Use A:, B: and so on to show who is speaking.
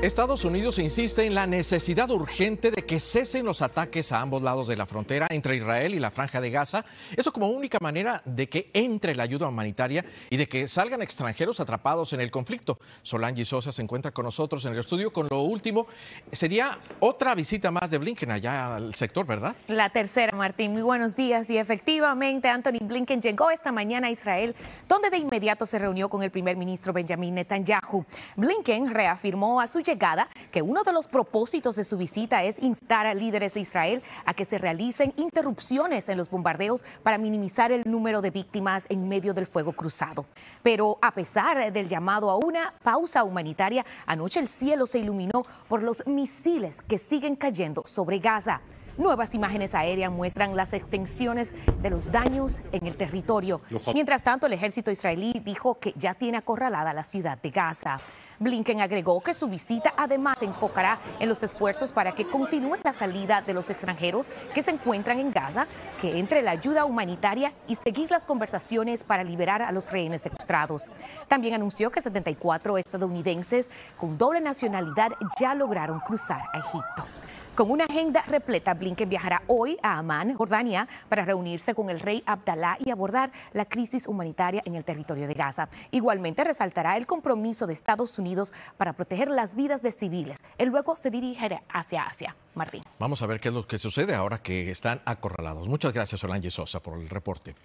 A: Estados Unidos insiste en la necesidad urgente de que cesen los ataques a ambos lados de la frontera entre Israel y la franja de Gaza. Eso como única manera de que entre la ayuda humanitaria y de que salgan extranjeros atrapados en el conflicto. Solange Sosa se encuentra con nosotros en el estudio con lo último. Sería otra visita más de Blinken allá al sector, ¿verdad?
B: La tercera, Martín. Muy buenos días. Y efectivamente, Anthony Blinken llegó esta mañana a Israel, donde de inmediato se reunió con el primer ministro Benjamin Netanyahu. Blinken reafirmó a su llegada que uno de los propósitos de su visita es instar a líderes de Israel a que se realicen interrupciones en los bombardeos para minimizar el número de víctimas en medio del fuego cruzado. Pero a pesar del llamado a una pausa humanitaria, anoche el cielo se iluminó por los misiles que siguen cayendo sobre Gaza. Nuevas imágenes aéreas muestran las extensiones de los daños en el territorio. Mientras tanto, el ejército israelí dijo que ya tiene acorralada la ciudad de Gaza. Blinken agregó que su visita además se enfocará en los esfuerzos para que continúe la salida de los extranjeros que se encuentran en Gaza, que entre la ayuda humanitaria y seguir las conversaciones para liberar a los rehenes secuestrados. También anunció que 74 estadounidenses con doble nacionalidad ya lograron cruzar a Egipto. Con una agenda repleta, Blinken viajará hoy a Amán, Jordania, para reunirse con el rey Abdalá y abordar la crisis humanitaria en el territorio de Gaza. Igualmente resaltará el compromiso de Estados Unidos para proteger las vidas de civiles. Él luego se dirigirá hacia Asia. Martín.
A: Vamos a ver qué es lo que sucede ahora que están acorralados. Muchas gracias, Solange Sosa, por el reporte.